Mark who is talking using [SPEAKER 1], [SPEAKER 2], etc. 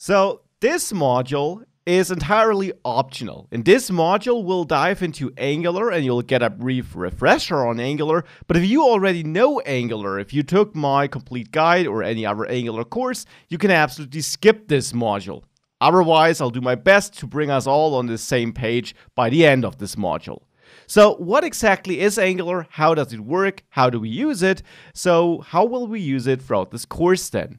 [SPEAKER 1] So this module is entirely optional. In this module, we'll dive into Angular and you'll get a brief refresher on Angular. But if you already know Angular, if you took my complete guide or any other Angular course, you can absolutely skip this module. Otherwise, I'll do my best to bring us all on the same page by the end of this module. So what exactly is Angular? How does it work? How do we use it? So how will we use it throughout this course then?